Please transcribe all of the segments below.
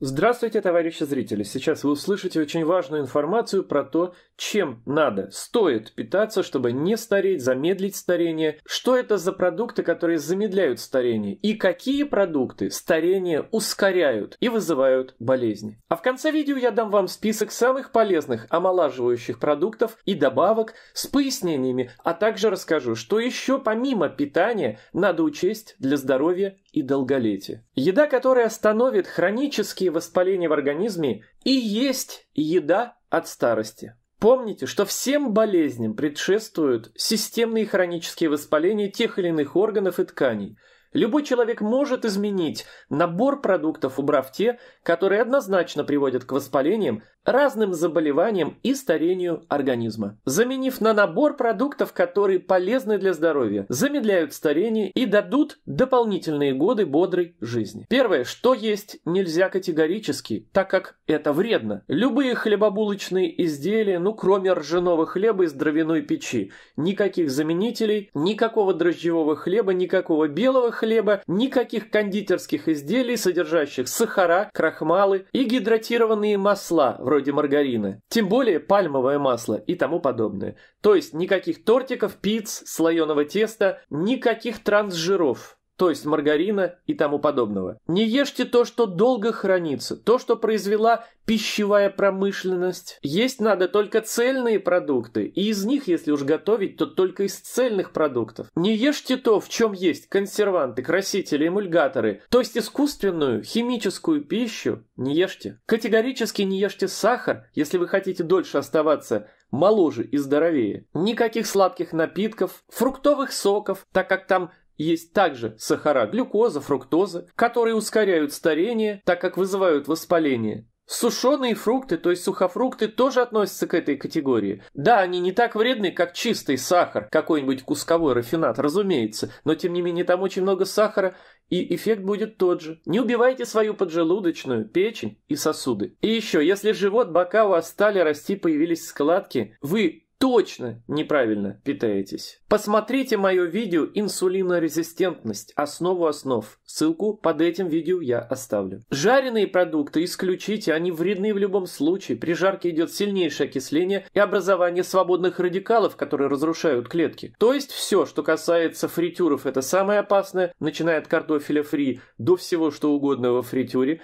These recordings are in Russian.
Здравствуйте, товарищи зрители! Сейчас вы услышите очень важную информацию про то, чем надо, стоит питаться, чтобы не стареть, замедлить старение, что это за продукты, которые замедляют старение, и какие продукты старение ускоряют и вызывают болезни. А в конце видео я дам вам список самых полезных омолаживающих продуктов и добавок с пояснениями, а также расскажу, что еще помимо питания надо учесть для здоровья и долголетие. Еда, которая остановит хронические воспаления в организме, и есть еда от старости. Помните, что всем болезням предшествуют системные хронические воспаления тех или иных органов и тканей. Любой человек может изменить набор продуктов, убрав те, которые однозначно приводят к воспалениям, разным заболеваниям и старению организма, заменив на набор продуктов, которые полезны для здоровья, замедляют старение и дадут дополнительные годы бодрой жизни. Первое, что есть нельзя категорически, так как это вредно. Любые хлебобулочные изделия, ну кроме ржаного хлеба из дровяной печи, никаких заменителей, никакого дрожжевого хлеба, никакого белого хлеба, никаких кондитерских изделий, содержащих сахара, крахмалы и гидратированные масла, вроде вроде маргарина, тем более пальмовое масло и тому подобное. То есть никаких тортиков, пиц, слоеного теста, никаких трансжиров то есть маргарина и тому подобного. Не ешьте то, что долго хранится, то, что произвела пищевая промышленность. Есть надо только цельные продукты, и из них, если уж готовить, то только из цельных продуктов. Не ешьте то, в чем есть консерванты, красители, эмульгаторы, то есть искусственную, химическую пищу не ешьте. Категорически не ешьте сахар, если вы хотите дольше оставаться моложе и здоровее. Никаких сладких напитков, фруктовых соков, так как там есть также сахара глюкоза, фруктоза, которые ускоряют старение, так как вызывают воспаление. Сушеные фрукты, то есть сухофрукты, тоже относятся к этой категории. Да, они не так вредны, как чистый сахар, какой-нибудь кусковой рафинат, разумеется, но тем не менее там очень много сахара, и эффект будет тот же. Не убивайте свою поджелудочную, печень и сосуды. И еще, если живот, бока у вас стали расти, появились складки, вы точно неправильно питаетесь. Посмотрите мое видео «Инсулинорезистентность. Основу основ». Ссылку под этим видео я оставлю. Жареные продукты исключите, они вредны в любом случае. При жарке идет сильнейшее окисление и образование свободных радикалов, которые разрушают клетки. То есть все, что касается фритюров, это самое опасное, начиная от картофеля фри до всего что угодно во фритюре,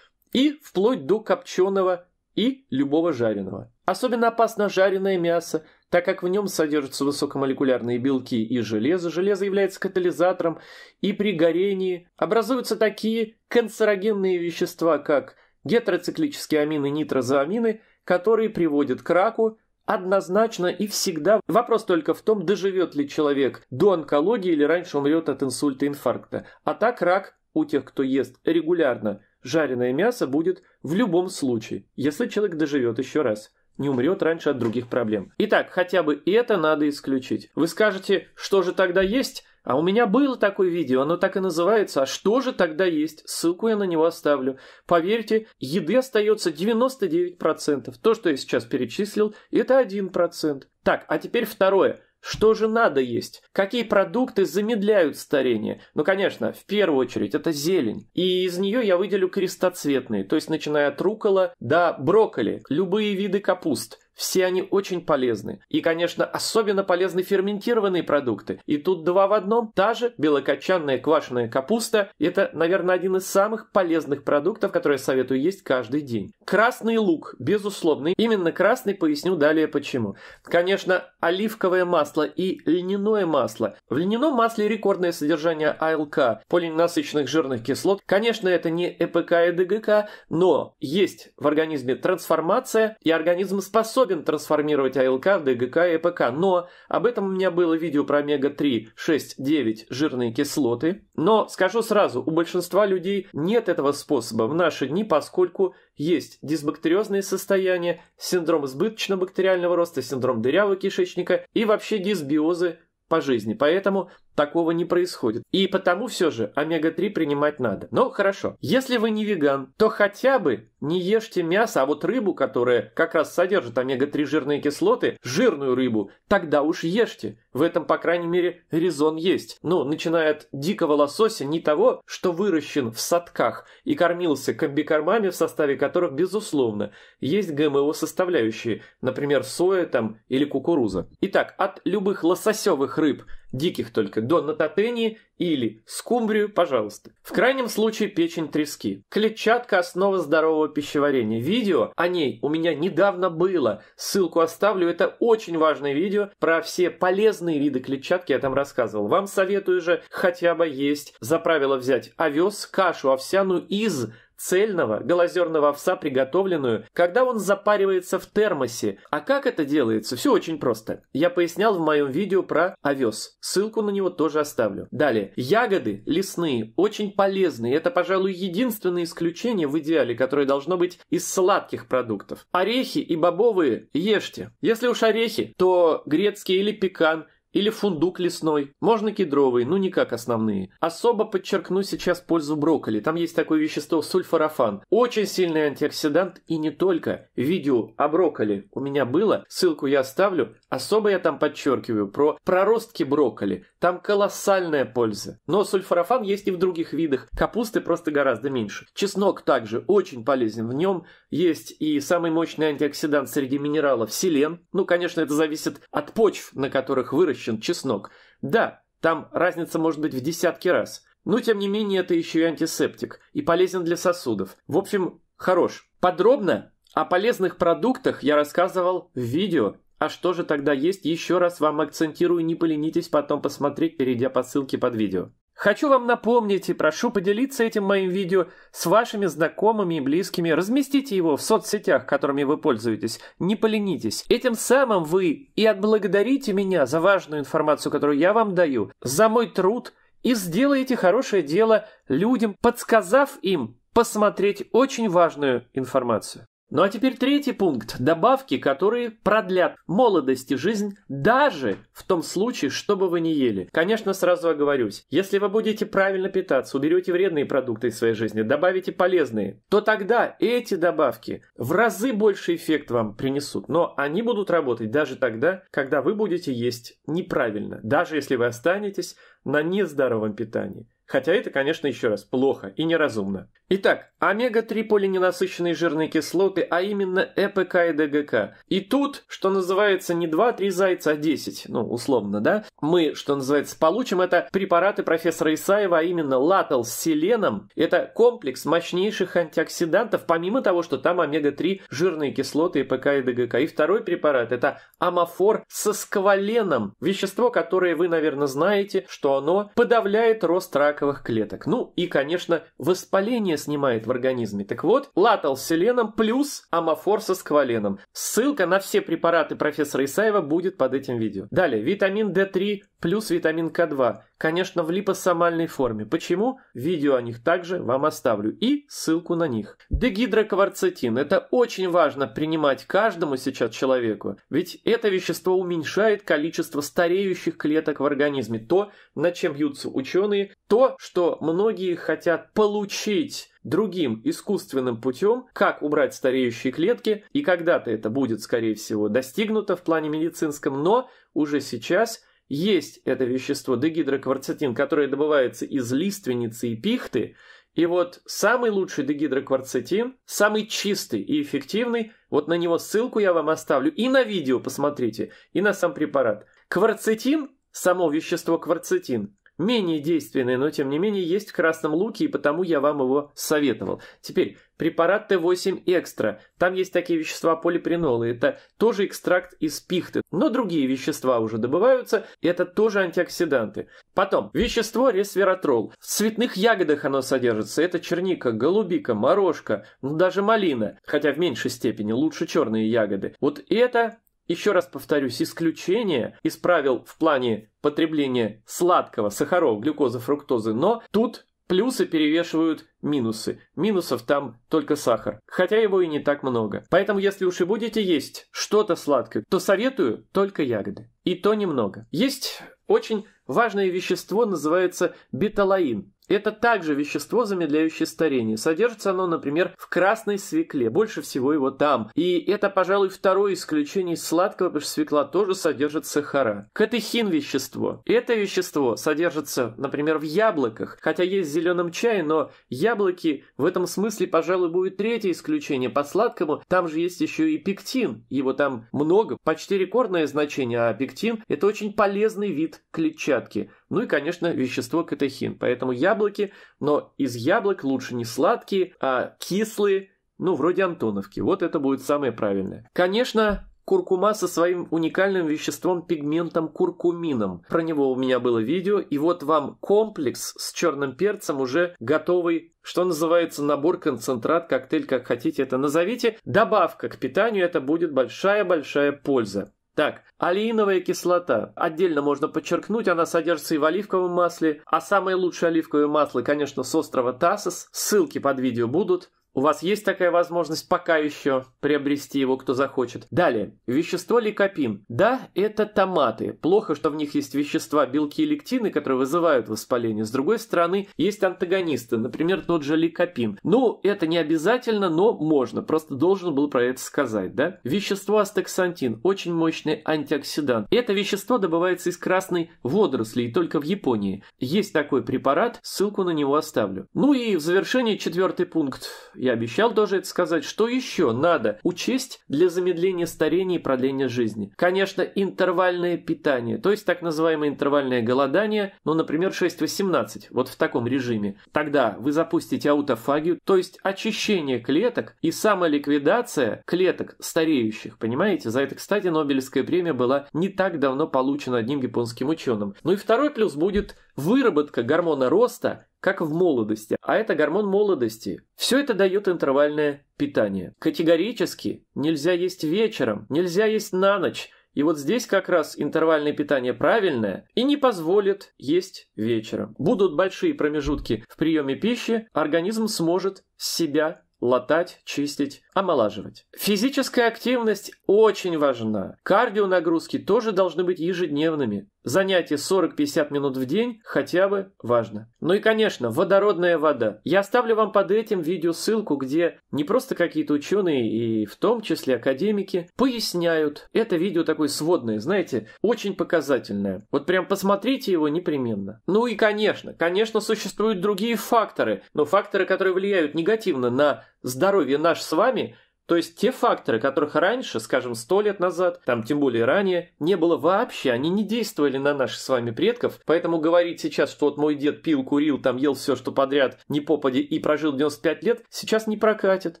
и вплоть до копченого и любого жареного. Особенно опасно жареное мясо, так как в нем содержатся высокомолекулярные белки и железо. Железо является катализатором, и при горении образуются такие канцерогенные вещества, как гетероциклические амины, нитрозоамины, которые приводят к раку, однозначно и всегда. Вопрос только в том, доживет ли человек до онкологии или раньше умрет от инсульта инфаркта. А так рак у тех, кто ест регулярно жареное мясо, будет в любом случае, если человек доживет еще раз не умрет раньше от других проблем. Итак, хотя бы это надо исключить. Вы скажете, что же тогда есть? А у меня было такое видео, оно так и называется «А что же тогда есть?». Ссылку я на него оставлю. Поверьте, еды остается 99%. То, что я сейчас перечислил, это 1%. Так, а теперь второе – что же надо есть? Какие продукты замедляют старение? Ну, конечно, в первую очередь это зелень. И из нее я выделю крестоцветные, то есть начиная от рукола до брокколи, любые виды капуст – все они очень полезны. И, конечно, особенно полезны ферментированные продукты. И тут два в одном. Та же белокочанная квашеная капуста – это, наверное, один из самых полезных продуктов, которые я советую есть каждый день. Красный лук, безусловно. Именно красный, поясню далее почему. Конечно, оливковое масло и льняное масло. В льняном масле рекордное содержание АЛК, полиненасыщенных жирных кислот. Конечно, это не ЭПК и ДГК, но есть в организме трансформация, и организм способен способен трансформировать АЛК в ДГК и ПК, но об этом у меня было видео про омега-3, 6, 9 жирные кислоты. Но скажу сразу, у большинства людей нет этого способа в наши дни, поскольку есть дисбактериозные состояния, синдром избыточно-бактериального роста, синдром дырявого кишечника и вообще дисбиозы по жизни. Поэтому такого не происходит. И потому все же омега-3 принимать надо. Но хорошо. Если вы не веган, то хотя бы не ешьте мясо, а вот рыбу, которая как раз содержит омега-3 жирные кислоты, жирную рыбу, тогда уж ешьте. В этом, по крайней мере, резон есть. Ну, начиная от дикого лосося, не того, что выращен в садках и кормился комбикормами, в составе которых, безусловно, есть ГМО-составляющие, например, соя там или кукуруза. Итак, от любых лососевых рыб – диких только до натопения или скумбрию, пожалуйста. В крайнем случае печень трески. Клетчатка – основа здорового пищеварения. Видео о ней у меня недавно было. Ссылку оставлю. Это очень важное видео про все полезные виды клетчатки я там рассказывал. Вам советую же хотя бы есть за правило взять овес, кашу овсяную из цельного голозерного овса, приготовленную, когда он запаривается в термосе. А как это делается? Все очень просто. Я пояснял в моем видео про овес. Ссылку на него тоже оставлю. Далее. Ягоды лесные, очень полезные. Это, пожалуй, единственное исключение в идеале, которое должно быть из сладких продуктов. Орехи и бобовые ешьте. Если уж орехи, то грецкий или пекан – или фундук лесной. Можно кедровый, ну не как основные. Особо подчеркну сейчас пользу брокколи. Там есть такое вещество сульфорафан. Очень сильный антиоксидант и не только. Видео о брокколи у меня было. Ссылку я оставлю. Особо я там подчеркиваю про проростки брокколи. Там колоссальная польза. Но сульфорафан есть и в других видах. Капусты просто гораздо меньше. Чеснок также очень полезен. В нем есть и самый мощный антиоксидант среди минералов селен. Ну, конечно, это зависит от почв, на которых выращен выращен чеснок. Да, там разница может быть в десятки раз. Но, тем не менее, это еще и антисептик. И полезен для сосудов. В общем, хорош. Подробно о полезных продуктах я рассказывал в видео. А что же тогда есть, еще раз вам акцентирую, не поленитесь потом посмотреть, перейдя по ссылке под видео. Хочу вам напомнить и прошу поделиться этим моим видео с вашими знакомыми и близкими. Разместите его в соцсетях, которыми вы пользуетесь. Не поленитесь. Этим самым вы и отблагодарите меня за важную информацию, которую я вам даю, за мой труд и сделаете хорошее дело людям, подсказав им посмотреть очень важную информацию. Ну а теперь третий пункт – добавки, которые продлят молодость и жизнь даже в том случае, что бы вы не ели. Конечно, сразу оговорюсь, если вы будете правильно питаться, уберете вредные продукты из своей жизни, добавите полезные, то тогда эти добавки в разы больше эффект вам принесут, но они будут работать даже тогда, когда вы будете есть неправильно, даже если вы останетесь на нездоровом питании. Хотя это, конечно, еще раз плохо и неразумно. Итак, омега-3 полиненасыщенные жирные кислоты, а именно ЭПК и ДГК. И тут, что называется, не 2-3 зайца, а 10, ну, условно, да? Мы, что называется, получим это препараты профессора Исаева, а именно лател с селеном. Это комплекс мощнейших антиоксидантов, помимо того, что там омега-3 жирные кислоты, ЭПК и ДГК. И второй препарат – это амофор со скваленом, вещество, которое вы, наверное, знаете, что оно подавляет рост рака раковых клеток. Ну и, конечно, воспаление снимает в организме. Так вот, латал с селеном плюс амофор со скваленом. Ссылка на все препараты профессора Исаева будет под этим видео. Далее, витамин D3 Плюс витамин К2, конечно, в липосомальной форме. Почему? Видео о них также вам оставлю и ссылку на них. Дегидрокварцетин. Это очень важно принимать каждому сейчас человеку, ведь это вещество уменьшает количество стареющих клеток в организме. То, над чем бьются ученые, то, что многие хотят получить другим искусственным путем, как убрать стареющие клетки, и когда-то это будет, скорее всего, достигнуто в плане медицинском, но уже сейчас – есть это вещество дегидрокварцетин, которое добывается из лиственницы и пихты. И вот самый лучший дегидрокварцетин, самый чистый и эффективный, вот на него ссылку я вам оставлю и на видео посмотрите, и на сам препарат. Кварцетин, само вещество кварцетин, менее действенный, но тем не менее есть в красном луке, и потому я вам его советовал. Теперь, препарат Т8 Экстра. Там есть такие вещества полипринолы. Это тоже экстракт из пихты. Но другие вещества уже добываются. Это тоже антиоксиданты. Потом, вещество ресвератрол. В цветных ягодах оно содержится. Это черника, голубика, морожка, ну даже малина. Хотя в меньшей степени лучше черные ягоды. Вот это еще раз повторюсь, исключение из правил в плане потребления сладкого, сахаров, глюкозы, фруктозы, но тут плюсы перевешивают минусы. Минусов там только сахар, хотя его и не так много. Поэтому если уж и будете есть что-то сладкое, то советую только ягоды. И то немного. Есть очень важное вещество, называется беталаин. Это также вещество, замедляющее старение. Содержится оно, например, в красной свекле. Больше всего его там. И это, пожалуй, второе исключение из сладкого, потому что свекла тоже содержит сахара. Катехин вещество. Это вещество содержится, например, в яблоках. Хотя есть в зеленом чае, но яблоки в этом смысле, пожалуй, будет третье исключение. По сладкому там же есть еще и пектин. Его там много, почти рекордное значение. А пектин – это очень полезный вид клетчатки. Ну и, конечно, вещество катехин. Поэтому яблоки, но из яблок лучше не сладкие, а кислые, ну, вроде Антоновки. Вот это будет самое правильное. Конечно, куркума со своим уникальным веществом пигментом куркумином. Про него у меня было видео, и вот вам комплекс с черным перцем уже готовый, что называется, набор, концентрат, коктейль, как хотите это назовите. Добавка к питанию, это будет большая-большая польза. Так, алииновая кислота. Отдельно можно подчеркнуть, она содержится и в оливковом масле, а самое лучшее оливковое масло, конечно, с острова Тассос. Ссылки под видео будут. У вас есть такая возможность пока еще приобрести его, кто захочет. Далее. Вещество ликопин. Да, это томаты. Плохо, что в них есть вещества, белки и лектины, которые вызывают воспаление. С другой стороны, есть антагонисты, например, тот же ликопин. Ну, это не обязательно, но можно. Просто должен был про это сказать, да? Вещество астаксантин. Очень мощный антиоксидант. Это вещество добывается из красной водоросли и только в Японии. Есть такой препарат, ссылку на него оставлю. Ну и в завершении четвертый пункт я обещал тоже это сказать, что еще надо учесть для замедления старения и продления жизни. Конечно, интервальное питание, то есть так называемое интервальное голодание, ну, например, 6-18, вот в таком режиме. Тогда вы запустите аутофагию, то есть очищение клеток и самоликвидация клеток стареющих, понимаете? За это, кстати, Нобелевская премия была не так давно получена одним японским ученым. Ну и второй плюс будет – выработка гормона роста, как в молодости, а это гормон молодости. Все это дает интервальное питание. Категорически нельзя есть вечером, нельзя есть на ночь, и вот здесь как раз интервальное питание правильное и не позволит есть вечером. Будут большие промежутки в приеме пищи, организм сможет себя латать, чистить, омолаживать. Физическая активность очень важна. Кардионагрузки тоже должны быть ежедневными. Занятие 40-50 минут в день хотя бы важно. Ну и, конечно, водородная вода. Я оставлю вам под этим видео ссылку, где не просто какие-то ученые и в том числе академики поясняют. Это видео такое сводное, знаете, очень показательное. Вот прям посмотрите его непременно. Ну и, конечно, конечно, существуют другие факторы, но факторы, которые влияют негативно на здоровье наш с вами – то есть те факторы, которых раньше, скажем, сто лет назад, там тем более ранее, не было вообще, они не действовали на наших с вами предков, поэтому говорить сейчас, что вот мой дед пил, курил, там ел все, что подряд, не попади и прожил 95 лет, сейчас не прокатит.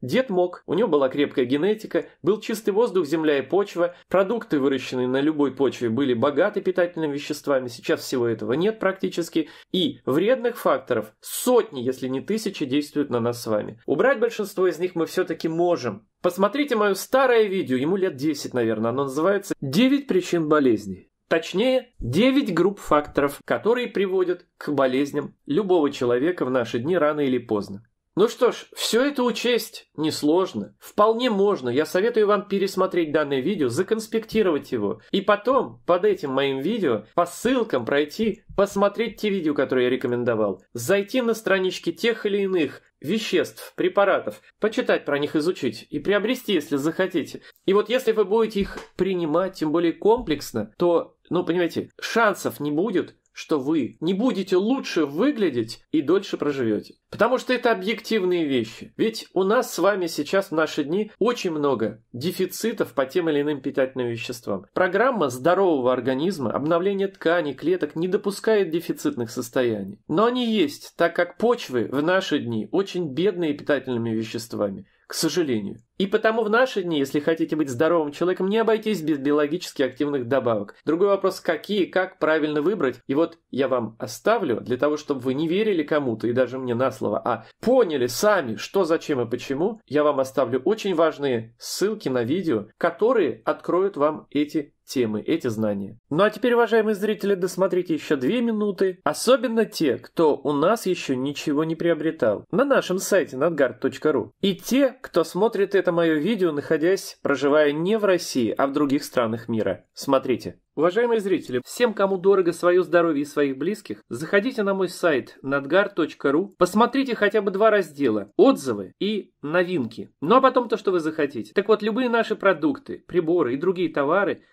Дед мог, у него была крепкая генетика, был чистый воздух, земля и почва, продукты, выращенные на любой почве, были богаты питательными веществами, сейчас всего этого нет практически, и вредных факторов сотни, если не тысячи, действуют на нас с вами. Убрать большинство из них мы все-таки можем, Посмотрите мое старое видео, ему лет 10, наверное, оно называется «Девять причин болезни». Точнее, 9 групп факторов, которые приводят к болезням любого человека в наши дни рано или поздно. Ну что ж, все это учесть несложно. Вполне можно. Я советую вам пересмотреть данное видео, законспектировать его. И потом, под этим моим видео, по ссылкам пройти, посмотреть те видео, которые я рекомендовал. Зайти на странички тех или иных веществ, препаратов, почитать про них, изучить и приобрести, если захотите. И вот если вы будете их принимать, тем более комплексно, то, ну, понимаете, шансов не будет, что вы не будете лучше выглядеть и дольше проживете. Потому что это объективные вещи. Ведь у нас с вами сейчас в наши дни очень много дефицитов по тем или иным питательным веществам. Программа здорового организма, обновление тканей, клеток не допускает дефицитных состояний. Но они есть, так как почвы в наши дни очень бедные питательными веществами, к сожалению. И потому в наши дни, если хотите быть здоровым человеком, не обойтись без биологически активных добавок. Другой вопрос, какие, как правильно выбрать. И вот я вам оставлю для того, чтобы вы не верили кому-то и даже мне на слово, а поняли сами, что, зачем и почему, я вам оставлю очень важные ссылки на видео, которые откроют вам эти темы, эти знания. Ну а теперь, уважаемые зрители, досмотрите еще две минуты, особенно те, кто у нас еще ничего не приобретал, на нашем сайте надгард.ру. И те, кто смотрит это это мое видео, находясь, проживая не в России, а в других странах мира. Смотрите. Уважаемые зрители, всем, кому дорого свое здоровье и своих близких, заходите на мой сайт надгар.ру, посмотрите хотя бы два раздела – отзывы и новинки. Ну а потом то, что вы захотите. Так вот, любые наши продукты, приборы и другие товары –